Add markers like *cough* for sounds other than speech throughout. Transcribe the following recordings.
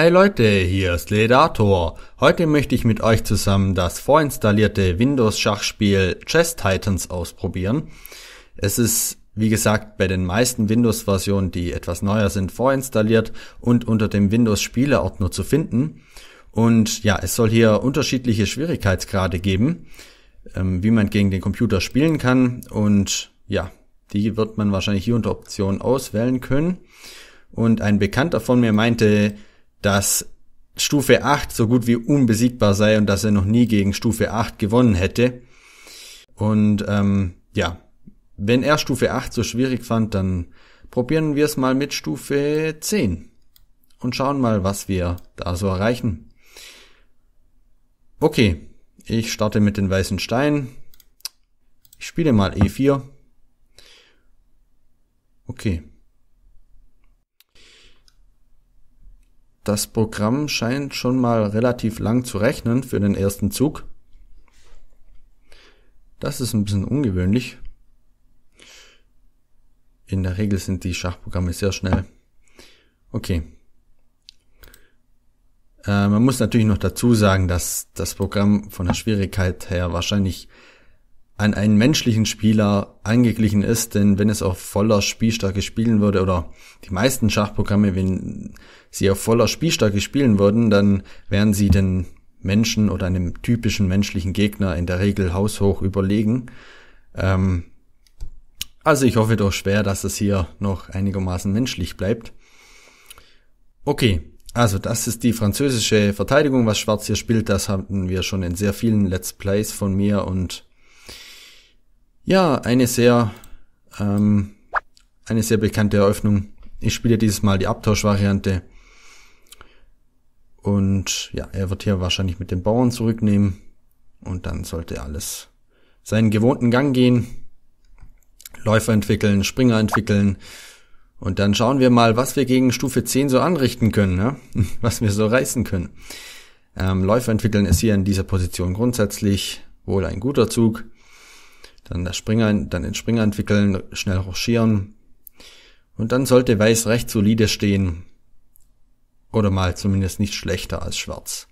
Hey Leute, hier ist Ledator. Heute möchte ich mit euch zusammen das vorinstallierte Windows-Schachspiel Chess Titans ausprobieren. Es ist, wie gesagt, bei den meisten Windows-Versionen, die etwas neuer sind, vorinstalliert und unter dem Windows-Spieleordner zu finden. Und ja, es soll hier unterschiedliche Schwierigkeitsgrade geben, ähm, wie man gegen den Computer spielen kann. Und ja, die wird man wahrscheinlich hier unter Optionen auswählen können. Und ein Bekannter von mir meinte, dass Stufe 8 so gut wie unbesiegbar sei und dass er noch nie gegen Stufe 8 gewonnen hätte. Und ähm, ja, wenn er Stufe 8 so schwierig fand, dann probieren wir es mal mit Stufe 10 und schauen mal, was wir da so erreichen. Okay, ich starte mit den weißen Steinen. Ich spiele mal E4. Okay, Das Programm scheint schon mal relativ lang zu rechnen für den ersten Zug. Das ist ein bisschen ungewöhnlich. In der Regel sind die Schachprogramme sehr schnell. Okay. Äh, man muss natürlich noch dazu sagen, dass das Programm von der Schwierigkeit her wahrscheinlich an einen menschlichen Spieler angeglichen ist, denn wenn es auf voller Spielstärke spielen würde oder die meisten Schachprogramme, wenn sie auf voller Spielstärke spielen würden, dann wären sie den Menschen oder einem typischen menschlichen Gegner in der Regel haushoch überlegen. Ähm also ich hoffe doch schwer, dass es hier noch einigermaßen menschlich bleibt. Okay, also das ist die französische Verteidigung, was Schwarz hier spielt. Das hatten wir schon in sehr vielen Let's Plays von mir und ja, eine sehr, ähm, eine sehr bekannte Eröffnung. Ich spiele dieses Mal die Abtauschvariante. Und ja, er wird hier wahrscheinlich mit den Bauern zurücknehmen. Und dann sollte alles seinen gewohnten Gang gehen. Läufer entwickeln, Springer entwickeln. Und dann schauen wir mal, was wir gegen Stufe 10 so anrichten können, ne? *laughs* was wir so reißen können. Ähm, Läufer entwickeln ist hier in dieser Position grundsätzlich wohl ein guter Zug dann der Springer, dann den Springer entwickeln, schnell ruschieren. Und dann sollte Weiß recht solide stehen. Oder mal zumindest nicht schlechter als Schwarz.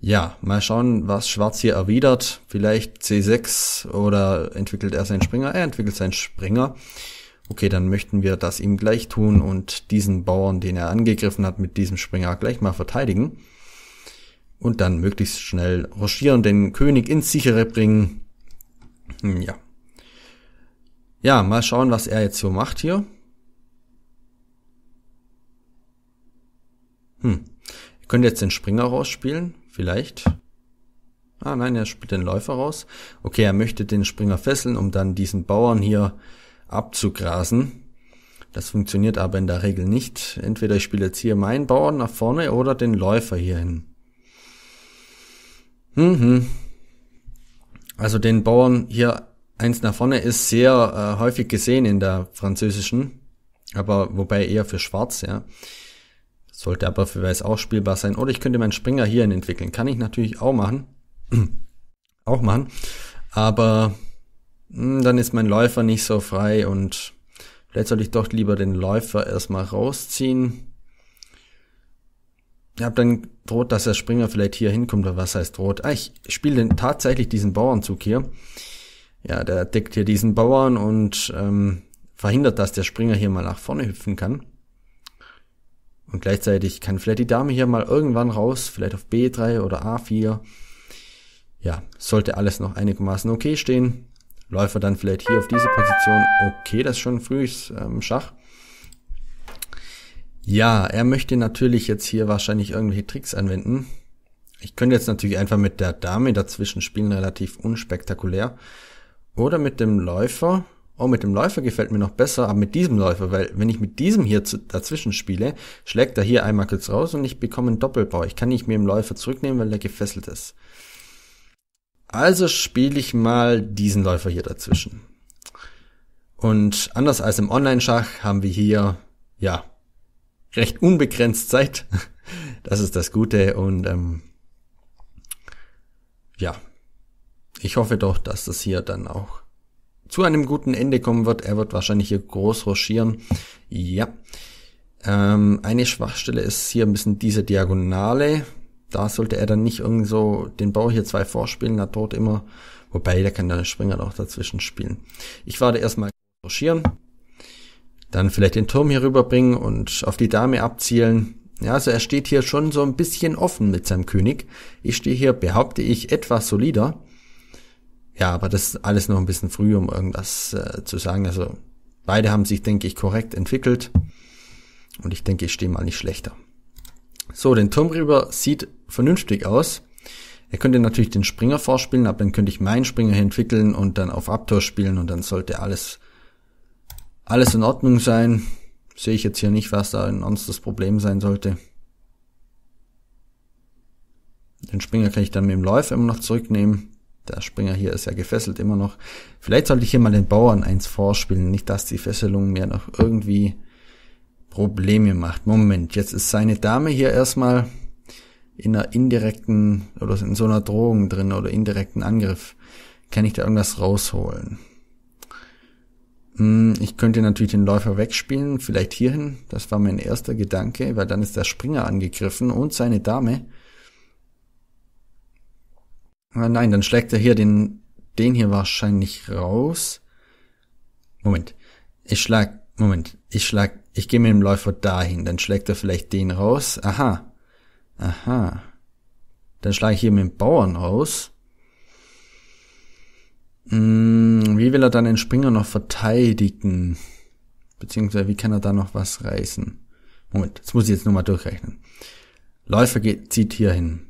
Ja, mal schauen, was Schwarz hier erwidert. Vielleicht C6 oder entwickelt er seinen Springer? Er entwickelt seinen Springer. Okay, dann möchten wir das ihm gleich tun und diesen Bauern, den er angegriffen hat, mit diesem Springer gleich mal verteidigen. Und dann möglichst schnell ruschieren, den König ins sichere bringen hm, ja. Ja, mal schauen, was er jetzt so macht hier. Hm. Ihr könnt jetzt den Springer rausspielen, vielleicht. Ah nein, er spielt den Läufer raus. Okay, er möchte den Springer fesseln, um dann diesen Bauern hier abzugrasen. Das funktioniert aber in der Regel nicht. Entweder ich spiele jetzt hier meinen Bauern nach vorne oder den Läufer hier hin. Hm, hm. Also den Bauern hier eins nach vorne ist sehr äh, häufig gesehen in der französischen, aber wobei eher für Schwarz, ja. Sollte aber für Weiß auch spielbar sein. Oder ich könnte meinen Springer hierhin entwickeln. Kann ich natürlich auch machen. *clears throat* auch machen. Aber mh, hm, dann ist mein Läufer nicht so frei und vielleicht sollte ich doch lieber den Läufer erstmal rausziehen habe dann droht, dass der Springer vielleicht hier hinkommt, oder was heißt droht? Ah, ich spiele tatsächlich diesen Bauernzug hier. Ja, der deckt hier diesen Bauern und ähm, verhindert, dass der Springer hier mal nach vorne hüpfen kann. Und gleichzeitig kann vielleicht die Dame hier mal irgendwann raus, vielleicht auf B3 oder A4. Ja, sollte alles noch einigermaßen okay stehen. Läufer dann vielleicht hier auf diese Position. Okay, das ist schon frühes ähm, Schach. Ja, er möchte natürlich jetzt hier wahrscheinlich irgendwelche Tricks anwenden. Ich könnte jetzt natürlich einfach mit der Dame dazwischen spielen, relativ unspektakulär. Oder mit dem Läufer. Oh, mit dem Läufer gefällt mir noch besser, aber mit diesem Läufer, weil wenn ich mit diesem hier dazwischen spiele, schlägt er hier einmal kurz raus und ich bekomme einen Doppelbau. Ich kann nicht mehr im Läufer zurücknehmen, weil der gefesselt ist. Also spiele ich mal diesen Läufer hier dazwischen. Und anders als im Online-Schach haben wir hier, ja, recht unbegrenzt seid. *laughs* Das ist das Gute und ähm, ja, ich hoffe doch, dass das hier dann auch zu einem guten Ende kommen wird. Er wird wahrscheinlich hier groß rochieren. Ja. Ähm, eine Schwachstelle ist hier ein bisschen diese Diagonale. Da sollte er dann nicht irgendwie so den Bau hier zwei vorspielen, hat dort immer, wobei der kann dann Springer auch dazwischen spielen. Ich warte erstmal rochieren. Dann vielleicht den Turm hier rüberbringen und auf die Dame abzielen. Ja, also er steht hier schon so ein bisschen offen mit seinem König. Ich stehe hier, behaupte ich, etwas solider. Ja, aber das ist alles noch ein bisschen früh, um irgendwas äh, zu sagen. Also beide haben sich, denke ich, korrekt entwickelt. Und ich denke, ich stehe mal nicht schlechter. So, den Turm rüber sieht vernünftig aus. Er könnte natürlich den Springer vorspielen, aber dann könnte ich meinen Springer entwickeln und dann auf Abtor spielen und dann sollte alles alles in Ordnung sein. Sehe ich jetzt hier nicht, was da ein ernstes Problem sein sollte. Den Springer kann ich dann mit dem Läufer immer noch zurücknehmen. Der Springer hier ist ja gefesselt immer noch. Vielleicht sollte ich hier mal den Bauern eins vorspielen, nicht dass die Fesselung mir noch irgendwie Probleme macht. Moment, jetzt ist seine Dame hier erstmal in einer indirekten oder in so einer Drohung drin oder indirekten Angriff. Kann ich da irgendwas rausholen? Hm, ich könnte natürlich den Läufer wegspielen, vielleicht hierhin. Das war mein erster Gedanke, weil dann ist der Springer angegriffen und seine Dame. Ah Nein, dann schlägt er hier den, den hier wahrscheinlich raus. Moment. Ich schlag, Moment. Ich schlag, ich gehe mit dem Läufer dahin. Dann schlägt er vielleicht den raus. Aha. Aha. Dann schlage ich hier mit dem Bauern raus. Mm, wie will er dann den Springer noch verteidigen? Beziehungsweise wie kann er da noch was reißen? Moment, das muss ich jetzt nur mal durchrechnen. Läufer geht, zieht hier hin.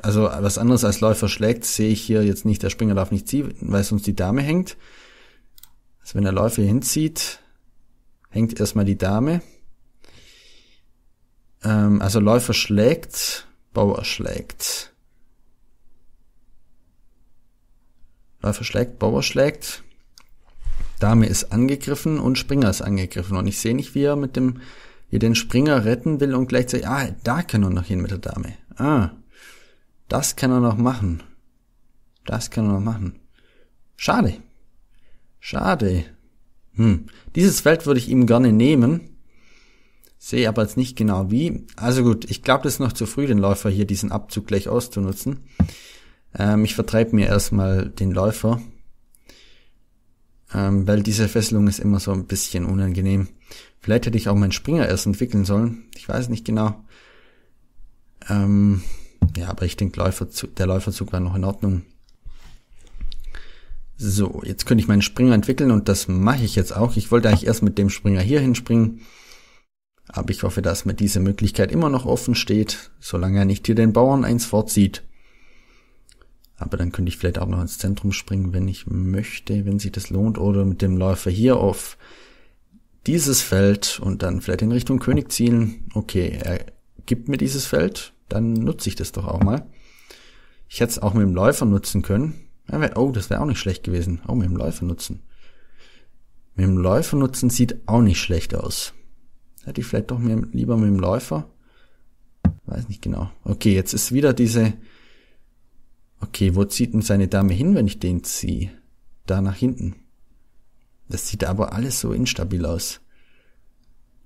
Also was anderes als Läufer schlägt, sehe ich hier jetzt nicht. Der Springer darf nicht ziehen, weil sonst die Dame hängt. Also wenn der Läufer hier hinzieht, hängt erstmal die Dame. Ähm, also Läufer schlägt, Bauer schlägt. Läufer schlägt, Bauer schlägt. Dame ist angegriffen und Springer ist angegriffen. Und ich sehe nicht, wie er mit dem, wie den Springer retten will und gleichzeitig, ah, da kann er noch hin mit der Dame. Ah, das kann er noch machen. Das kann er noch machen. Schade. Schade. Hm. Dieses Feld würde ich ihm gerne nehmen. Sehe aber jetzt nicht genau wie. Also gut, ich glaube, das ist noch zu früh, den Läufer hier diesen Abzug gleich auszunutzen. Ähm, ich vertreibe mir erstmal den Läufer, ähm, weil diese Fesselung ist immer so ein bisschen unangenehm. Vielleicht hätte ich auch meinen Springer erst entwickeln sollen. Ich weiß nicht genau. Ähm, ja, aber ich denke, Läuferzug, der Läuferzug war noch in Ordnung. So, jetzt könnte ich meinen Springer entwickeln und das mache ich jetzt auch. Ich wollte eigentlich erst mit dem Springer hier hinspringen. Aber ich hoffe, dass mir diese Möglichkeit immer noch offen steht, solange er nicht hier den Bauern eins vorzieht. Aber dann könnte ich vielleicht auch noch ins Zentrum springen, wenn ich möchte, wenn sich das lohnt, oder mit dem Läufer hier auf dieses Feld und dann vielleicht in Richtung König zielen. Okay, er gibt mir dieses Feld, dann nutze ich das doch auch mal. Ich hätte es auch mit dem Läufer nutzen können. Oh, das wäre auch nicht schlecht gewesen. Oh, mit dem Läufer nutzen. Mit dem Läufer nutzen sieht auch nicht schlecht aus. Hätte ich vielleicht doch mehr, lieber mit dem Läufer. Weiß nicht genau. Okay, jetzt ist wieder diese Okay, wo zieht denn seine Dame hin, wenn ich den ziehe? Da nach hinten. Das sieht aber alles so instabil aus.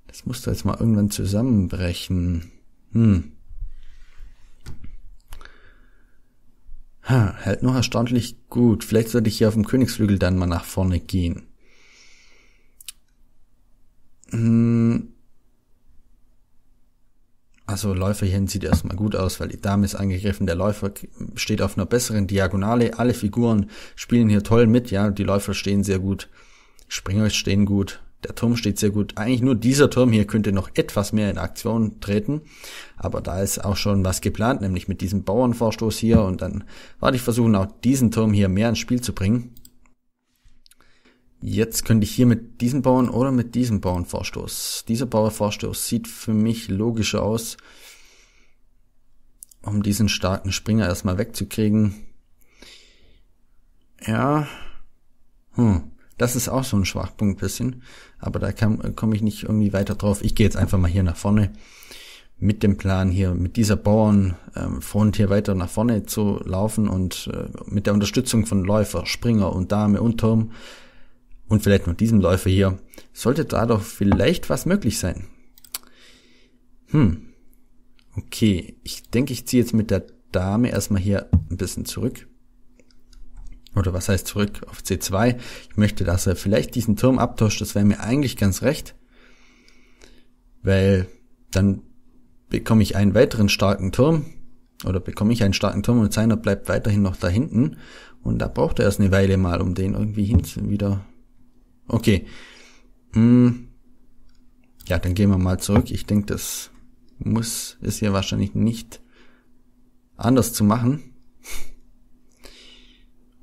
Das muss doch jetzt mal irgendwann zusammenbrechen. Hm. Ha, hält noch erstaunlich gut. Vielleicht sollte ich hier auf dem Königsflügel dann mal nach vorne gehen. Hm. Also Läuferchen sieht erstmal gut aus, weil die Dame ist angegriffen, der Läufer steht auf einer besseren Diagonale, alle Figuren spielen hier toll mit, ja, die Läufer stehen sehr gut, Springer stehen gut, der Turm steht sehr gut. Eigentlich nur dieser Turm hier könnte noch etwas mehr in Aktion treten, aber da ist auch schon was geplant, nämlich mit diesem Bauernvorstoß hier und dann war ich versuchen, auch diesen Turm hier mehr ins Spiel zu bringen. Jetzt könnte ich hier mit diesem Bauern oder mit diesem Bauern Vorstoß. Dieser Bauervorstoß sieht für mich logischer aus, um diesen starken Springer erstmal wegzukriegen. Ja, hm, das ist auch so ein Schwachpunkt bisschen, aber da komme ich nicht irgendwie weiter drauf. Ich gehe jetzt einfach mal hier nach vorne mit dem Plan hier, mit dieser Bauernfront ähm, hier weiter nach vorne zu laufen und äh, mit der Unterstützung von Läufer, Springer und Dame und Turm und vielleicht noch diesem Läufer hier, sollte da doch vielleicht was möglich sein. Hm. Okay, ich denke, ich ziehe jetzt mit der Dame erstmal hier ein bisschen zurück. Oder was heißt zurück auf C2? Ich möchte, dass er vielleicht diesen Turm abtauscht, das wäre mir eigentlich ganz recht. Weil dann bekomme ich einen weiteren starken Turm oder bekomme ich einen starken Turm und seiner bleibt weiterhin noch da hinten und da braucht er erst eine Weile mal, um den irgendwie hin wieder Okay. Hm. Ja, dann gehen wir mal zurück. Ich denke, das muss, ist hier wahrscheinlich nicht anders zu machen. *laughs*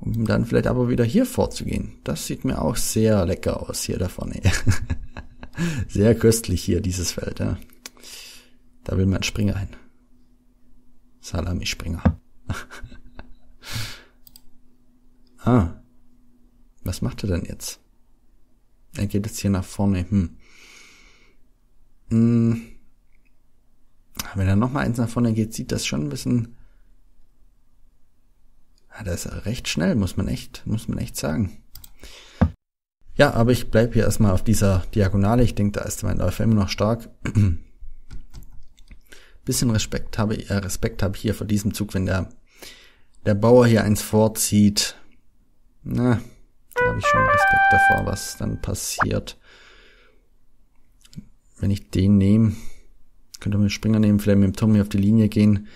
Um dann vielleicht aber wieder hier vorzugehen. Das sieht mir auch sehr lecker aus hier da vorne. *laughs* sehr köstlich hier dieses Feld. Ja. Da will man Springer hin. Salami-Springer. *laughs* ah. Was macht er denn jetzt? Er geht jetzt hier nach vorne. Hm. Hm. Wenn er nochmal eins nach vorne geht, sieht das schon ein bisschen. Ja, ah, das ist recht schnell, muss man echt, muss man echt sagen. Ja, aber ich bleibe hier erstmal auf dieser Diagonale. Ich denke, da ist mein Läufer immer noch stark. *clears throat* bisschen Respekt habe ich, äh, Respekt habe ich hier vor diesem Zug, wenn der, der Bauer hier eins vorzieht. Na, glaube ich, schon Respekt davor, was dann passiert. Wenn ich den nehme, könnte man den Springer nehmen, vielleicht mit dem Tommy auf die Linie gehen.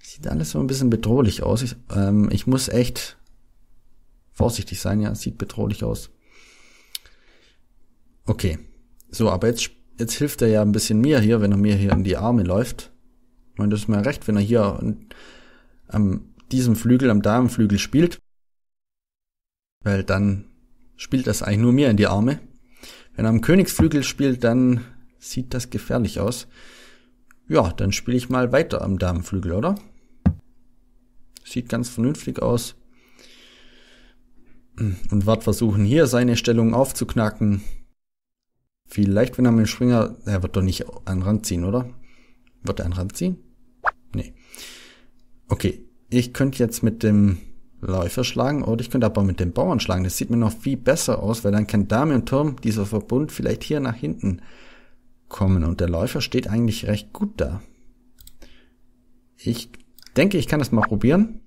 Sieht alles so ein bisschen bedrohlich aus. Ich, ähm, ich muss echt vorsichtig sein, ja, sieht bedrohlich aus. Okay. So, aber jetzt, jetzt hilft er ja ein bisschen mir hier, wenn er mir hier in die Arme läuft. Ich meine, das ist mir recht, wenn er hier an, an diesem Flügel, am Damenflügel spielt, weil dann spielt das eigentlich nur mir in die Arme. Wenn er am Königsflügel spielt, dann sieht das gefährlich aus. Ja, dann spiele ich mal weiter am Damenflügel, oder? Sieht ganz vernünftig aus. Und wird versuchen hier seine Stellung aufzuknacken. Vielleicht, wenn er mit dem Springer... Er wird doch nicht an Rand ziehen, oder? Wird er an Rand ziehen? Nee. Okay, ich könnte jetzt mit dem Läufer schlagen oder ich könnte aber mit dem Bauern schlagen. Das sieht mir noch viel besser aus, weil dann kann Dame und Turm dieser Verbund vielleicht hier nach hinten kommen und der Läufer steht eigentlich recht gut da. Ich denke, ich kann das mal probieren.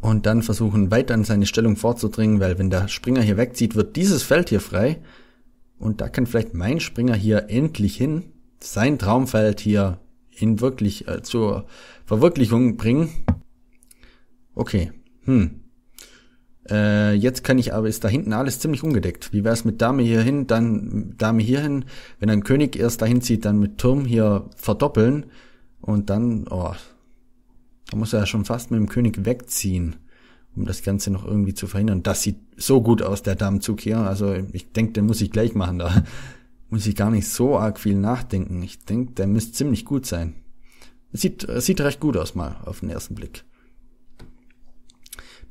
Und dann versuchen, weiter in seine Stellung vorzudringen, weil wenn der Springer hier wegzieht, wird dieses Feld hier frei. Und da kann vielleicht mein Springer hier endlich hin, sein Traumfeld hier in wirklich äh, zur Verwirklichung bringen. Okay. Hm. Äh, jetzt kann ich aber, ist da hinten alles ziemlich ungedeckt. Wie wär's mit Dame hier hin, dann Dame hier hin? Wenn ein König erst dahin zieht, dann mit Turm hier verdoppeln und dann, oh, da muss er ja schon fast mit dem König wegziehen, um das Ganze noch irgendwie zu verhindern. Das sieht so gut aus, der Damenzug hier. Also ich denke, den muss ich gleich machen. Da *laughs* muss ich gar nicht so arg viel nachdenken. Ich denke, der müsste ziemlich gut sein. Sieht, sieht recht gut aus mal auf den ersten Blick.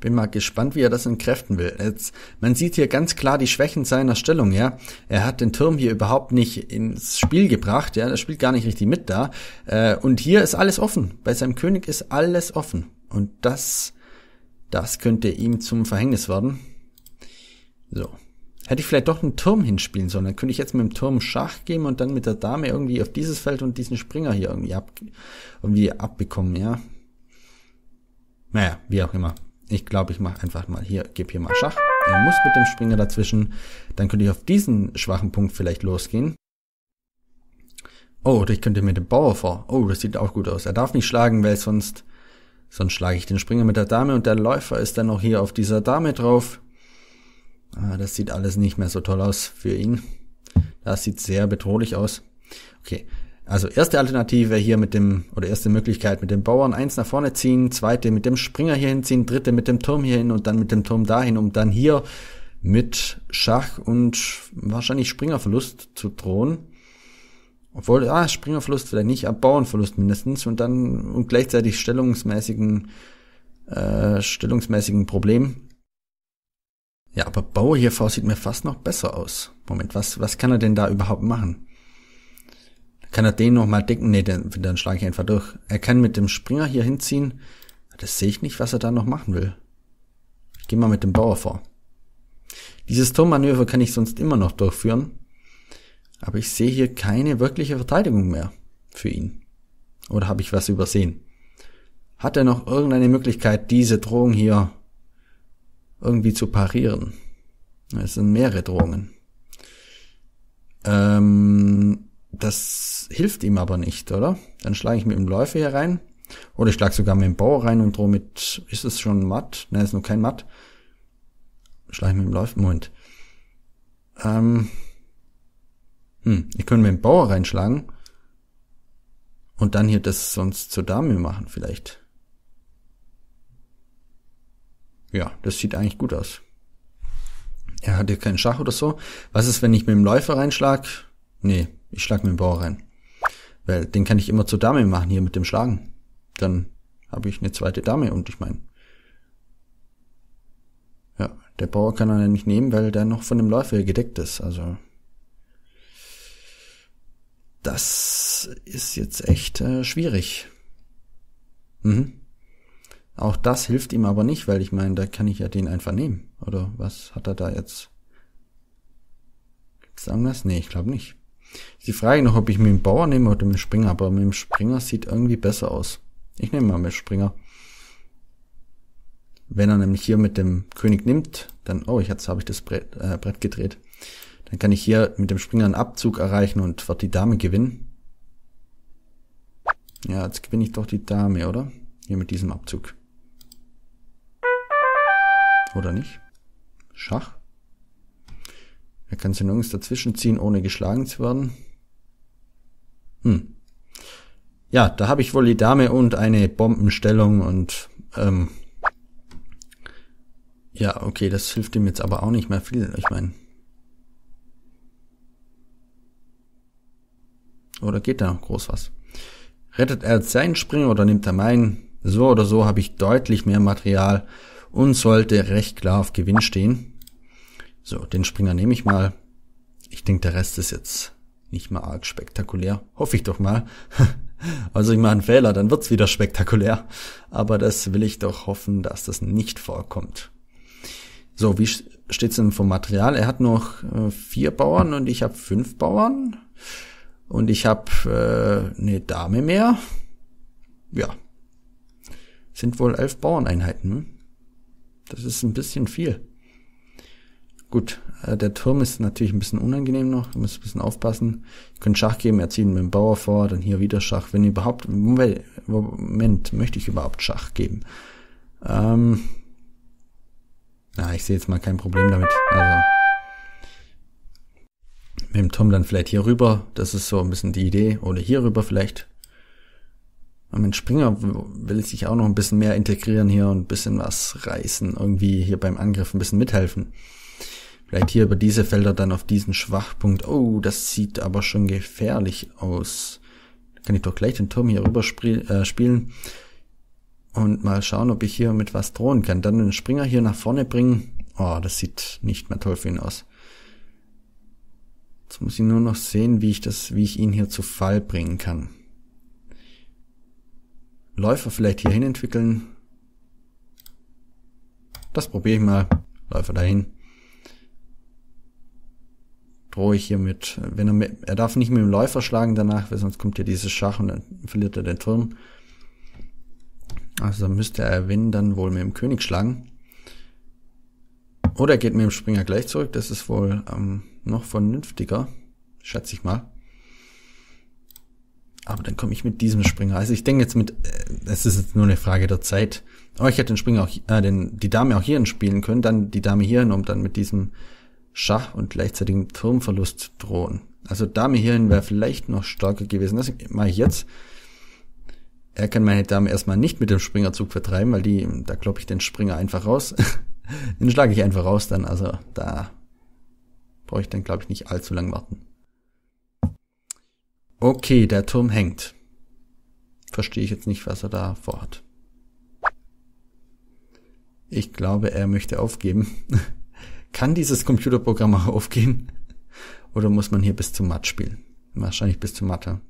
Bin mal gespannt, wie er das entkräften will. Jetzt, man sieht hier ganz klar die Schwächen seiner Stellung, ja. Er hat den Turm hier überhaupt nicht ins Spiel gebracht, ja. Er spielt gar nicht richtig mit da. Äh, und hier ist alles offen. Bei seinem König ist alles offen. Und das, das könnte ihm zum Verhängnis werden. So. Hätte ich vielleicht doch einen Turm hinspielen sollen. Dann könnte ich jetzt mit dem Turm Schach geben und dann mit der Dame irgendwie auf dieses Feld und diesen Springer hier irgendwie, ab, irgendwie abbekommen, ja. Naja, wie auch immer. Ich glaube, ich mache einfach mal hier, gebe hier mal Schach. Er muss mit dem Springer dazwischen. Dann könnte ich auf diesen schwachen Punkt vielleicht losgehen. Oh, ich könnte mir den Bauer vor. Oh, das sieht auch gut aus. Er darf nicht schlagen, weil sonst, sonst schlage ich den Springer mit der Dame und der Läufer ist dann noch hier auf dieser Dame drauf. Ah, das sieht alles nicht mehr so toll aus für ihn. Das sieht sehr bedrohlich aus. Okay, also erste Alternative hier mit dem, oder erste Möglichkeit mit dem Bauern eins nach vorne ziehen, zweite mit dem Springer hier hinziehen, dritte mit dem Turm hier hin und dann mit dem Turm dahin, um dann hier mit Schach und wahrscheinlich Springerverlust zu drohen. Obwohl, ah, Springerverlust vielleicht nicht, aber Bauernverlust mindestens und dann und gleichzeitig stellungsmäßigen, äh, stellungsmäßigen Problem. Ja, aber Bauer hier vor sieht mir fast noch besser aus. Moment, was, was kann er denn da überhaupt machen? Kann er den nochmal decken? Nee, dann, dann schlage ich einfach durch. Er kann mit dem Springer hier hinziehen. Das sehe ich nicht, was er da noch machen will. Ich gehe mal mit dem Bauer vor. Dieses Turmmanöver kann ich sonst immer noch durchführen. Aber ich sehe hier keine wirkliche Verteidigung mehr für ihn. Oder habe ich was übersehen? Hat er noch irgendeine Möglichkeit, diese Drohung hier irgendwie zu parieren? Es sind mehrere Drohungen. Ähm, das hilft ihm aber nicht, oder? Dann schlage ich mit dem Läufer hier rein. Oder ich schlage sogar mit dem Bauer rein und drohe mit... Ist es schon matt? Nein, ist noch kein matt. Schlage ich mit dem Läufer... Moment. Ähm... Hm, ich könnte mit dem Bauer reinschlagen. Und dann hier das sonst zur Dame machen vielleicht. Ja, das sieht eigentlich gut aus. Er hat hier keinen Schach oder so. Was ist, wenn ich mit dem Läufer reinschlag? Nee, ich schlag mir den Bauer rein. Weil den kann ich immer zur Dame machen hier mit dem Schlagen. Dann habe ich eine zweite Dame und ich meine. Ja, der Bauer kann er nicht nehmen, weil der noch von dem Läufer gedeckt ist. Also das ist jetzt echt äh, schwierig. Mhm. Auch das hilft ihm aber nicht, weil ich meine, da kann ich ja den einfach nehmen. Oder was hat er da jetzt? Gibt's da irgendwas? Nee, ich glaube nicht. Ist die Frage noch, ob ich mit dem Bauer nehme oder mit dem Springer, aber mit dem Springer sieht irgendwie besser aus. Ich nehme mal mit Springer. Wenn er nämlich hier mit dem König nimmt, dann, oh, jetzt habe ich das Brett, äh, Brett gedreht. Dann kann ich hier mit dem Springer einen Abzug erreichen und wird die Dame gewinnen. Ja, jetzt gewinne ich doch die Dame, oder? Hier mit diesem Abzug. Oder nicht? Schach? Er kann sie nirgends dazwischen ziehen, ohne geschlagen zu werden. Hm. Ja, da habe ich wohl die Dame und eine Bombenstellung und ähm, ja, okay, das hilft ihm jetzt aber auch nicht mehr viel, ich meine. Oder geht da noch groß was? Rettet er seinen Springer oder nimmt er meinen? So oder so habe ich deutlich mehr Material und sollte recht klar auf Gewinn stehen. So, den Springer nehme ich mal. Ich denke, der Rest ist jetzt nicht mal arg spektakulär. Hoffe ich doch mal. *laughs* also ich mache einen Fehler, dann wird's wieder spektakulär. Aber das will ich doch hoffen, dass das nicht vorkommt. So, wie steht's denn vom Material? Er hat noch äh, vier Bauern und ich habe fünf Bauern. Und ich habe äh, eine Dame mehr. Ja. Sind wohl elf Bauerneinheiten. Hm? Das ist ein bisschen viel. Gut, äh, der Turm ist natürlich ein bisschen unangenehm noch, da muss ein bisschen aufpassen. Ich könnte Schach geben, er zieht mit dem Bauer vor, dann hier wieder Schach. Wenn überhaupt, Moment, möchte ich überhaupt Schach geben? Ähm, na, ich sehe jetzt mal kein Problem damit. Also mit dem Turm dann vielleicht hier rüber, das ist so ein bisschen die Idee, oder hier rüber vielleicht. Und mit Springer will sich auch noch ein bisschen mehr integrieren hier und ein bisschen was reißen, irgendwie hier beim Angriff ein bisschen mithelfen. Vielleicht hier über diese Felder dann auf diesen Schwachpunkt. Oh, das sieht aber schon gefährlich aus. Kann ich doch gleich den Turm hier rüber spiel, äh, spielen und mal schauen, ob ich hier mit was drohen kann. Dann den Springer hier nach vorne bringen. Oh, das sieht nicht mehr toll für ihn aus. Jetzt muss ich nur noch sehen, wie ich das, wie ich ihn hier zu Fall bringen kann. Läufer vielleicht hier hin entwickeln. Das probiere ich mal. Läufer dahin drohe ich hier mit, Wenn er, mit, er darf nicht mit dem Läufer schlagen danach, weil sonst kommt ja dieses Schach und dann verliert er den Turm. Also müsste er, wenn, dann wohl mit dem König schlagen. Oder er geht mit dem Springer gleich zurück. Das ist wohl ähm, noch vernünftiger, schätze ich mal. Aber dann komme ich mit diesem Springer. Also ich denke jetzt mit, äh, es äh, ist jetzt nur eine Frage der Zeit. Aber ich hätte den Springer auch, äh, den, die Dame auch hierhin spielen können, dann die Dame hierhin, um dann mit diesem Schach und gleichzeitigem Turmverlust drohen. Also Dame hierhin wäre vielleicht noch stärker gewesen. Das mache ich jetzt. Er kann meine Dame erstmal nicht mit dem Springerzug vertreiben, weil die, da kloppe ich den Springer einfach raus. *laughs* den schlage ich einfach raus dann. Also da brauche ich dann, glaube ich, nicht allzu lang warten. Okay, der Turm hängt. Verstehe ich jetzt nicht, was er da vorhat. Ich glaube, er möchte aufgeben. *laughs* Kann dieses Computerprogramm *laughs* auch aufgehen? Oder muss man hier bis zum Matt spielen? Wahrscheinlich bis zum Mathe.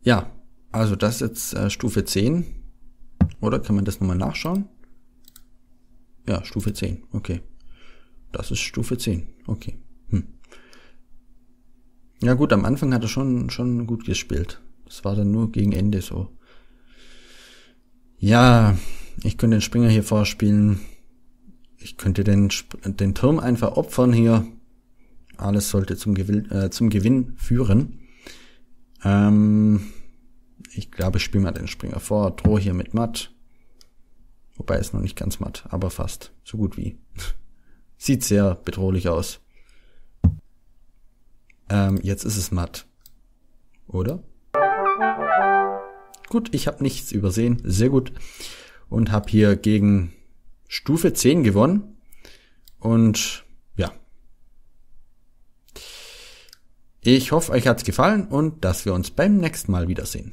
Ja, also das ist jetzt äh, Stufe 10. Oder kann man das nochmal nachschauen? Ja, Stufe 10. Okay. Das ist Stufe 10. Okay. Hm. Ja gut, am Anfang hat er schon, schon gut gespielt. Das war dann nur gegen Ende so. Ja, ich könnte den Springer hier vorspielen. Ich könnte den, den Turm einfach opfern hier. Alles sollte zum, Gewin, äh, zum Gewinn führen. Ähm, ich glaube, ich spiele mal den Springer vor. Droh hier mit matt. Wobei es noch nicht ganz matt, aber fast. So gut wie. *laughs* Sieht sehr bedrohlich aus. Ähm, jetzt ist es matt. Oder? Gut, ich habe nichts übersehen. Sehr gut und habe hier gegen Stufe 10 gewonnen. Und ja. Ich hoffe, euch hat's gefallen und dass wir uns beim nächsten Mal wiedersehen.